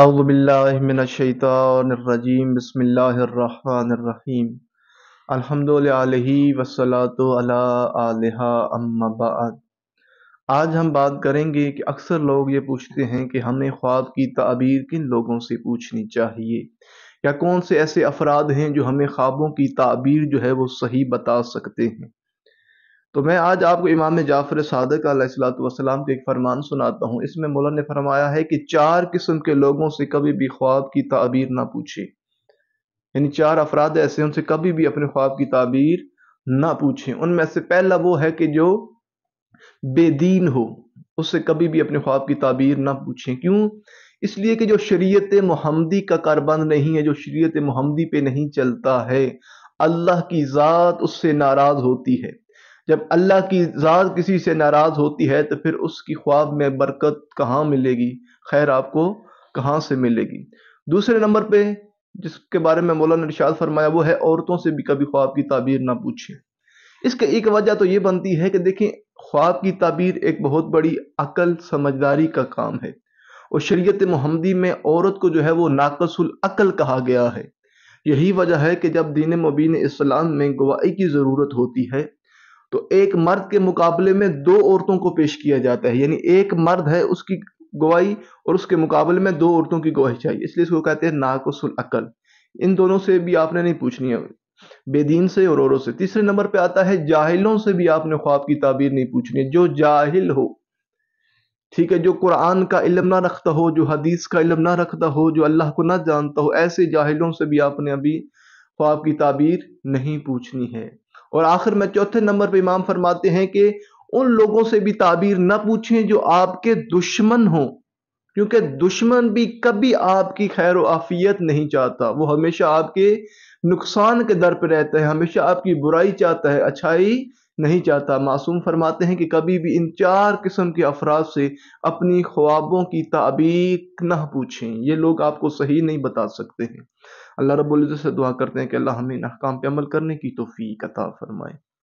अबिल्लाशैतरजीम बसमीम अलहमदल वसलातो अम्माबाद आज हम बात करेंगे कि अक्सर लोग ये पूछते हैं कि हमें ख्वाब की ताबीर किन लोगों से पूछनी चाहिए या कौन से ऐसे अफराद हैं जो हमें ख्वाबों की ताबीर जो है वो सही बता सकते हैं तो मैं आज आपको इमाम जाफ़र सदक सलाम के एक फरमान सुनाता हूँ इसमें मौला ने फरमाया है कि चार किस्म के लोगों से कभी भी ख्वाब की ताबीर ना पूछे यानी चार अफराद ऐसे उनसे कभी भी अपने ख्वाब की ताबीर ना पूछें उनमें से पहला वो है कि जो बेदीन हो उससे कभी भी अपने ख्वाब की ताबीर ना पूछें क्यों इसलिए कि जो शरीयत मोहम्मदी का कारबंद नहीं है जो शरीयत मोहम्मदी पे नहीं चलता है अल्लाह की ज़ात उससे नाराज़ होती है जब अल्लाह की ज़ात किसी से नाराज़ होती है तो फिर उसकी ख्वाब में बरकत कहाँ मिलेगी खैर आपको कहाँ से मिलेगी दूसरे नंबर पे जिसके बारे में मौलाना इरशाद फरमाया वो है औरतों से भी कभी ख्वाब की ताबीर ना पूछें इसके एक वजह तो ये बनती है कि देखें ख्वाब की ताबीर एक बहुत बड़ी अकल समझदारी का काम है और शरीयत महमदी में औरत को जो है वो नाकसुल अकल कहा गया है यही वजह है कि जब दीन मुबीन इस्लाम में गवाही की ज़रूरत होती है तो एक मर्द के मुकाबले में दो औरतों को पेश किया जाता है यानी एक मर्द है उसकी गवाही और उसके मुकाबले में दो औरतों की गवाही चाहिए इसलिए इसको कहते हैं नाकसुल अकल इन दोनों से भी आपने नहीं पूछनी है बेदीन से और औरों से तीसरे नंबर पे आता है जाहिलों से भी आपने ख्वाब की ताबीर नहीं पूछनी जो जाहिल हो ठीक है जो कुरान का इलम ना रखता हो जो हदीस का इलम ना रखता हो जो अल्लाह को ना जानता हो ऐसे जाहिलों से भी आपने अभी ख्वाब की ताबीर नहीं पूछनी है और आखिर में चौथे नंबर पर इमाम फरमाते हैं कि उन लोगों से भी ताबीर न पूछें जो आपके दुश्मन हों क्योंकि दुश्मन भी कभी आपकी खैर आफियत नहीं चाहता वो हमेशा आपके नुकसान के दर पर रहता है हमेशा आपकी बुराई चाहता है अच्छाई नहीं चाहता मासूम फरमाते हैं कि कभी भी इन चार किस्म के अफराद से अपनी ख्वाबों की ताबीक न पूछें ये लोग आपको सही नहीं बता सकते हैं अल्लाह रब्बुल इज़्ज़त से दुआ करते हैं कि अल्लाह हमें इन अहकाम अमल करने की तोफ़ी अता फरमाए